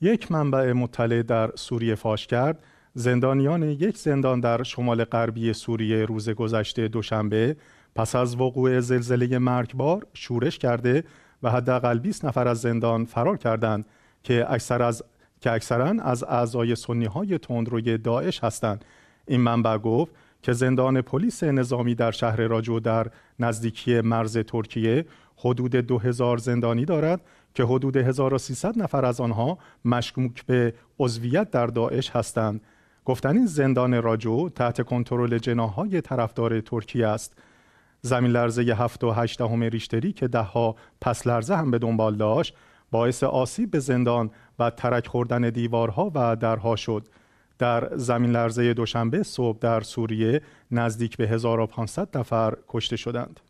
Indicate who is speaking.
Speaker 1: یک منبع مطلع در سوریه فاش کرد زندانیان یک زندان در شمال غربی سوریه روز گذشته دوشنبه پس از وقوع زلزله مرگبار شورش کرده و حداقل 20 نفر از زندان فرار کردند که اکثر از که اکثرا از اعضای سنی های تندروی داعش هستند این منبع گفت که زندان پلیس نظامی در شهر راجو در نزدیکی مرز ترکیه حدود 2000 زندانی دارد که حدود 1300 نفر از آنها مشکوک به عضویت در داعش هستند گفتن این زندان راجو تحت کنترل جناهای طرفدار ترکیه است زمین لرزه 7 و 8 ریشتری که دهها پس لرزه هم به دنبال داشت باعث آسیب به زندان و ترک خوردن دیوارها و درها شد در زمین لرزه دوشنبه صبح در سوریه نزدیک به 1500 نفر کشته شدند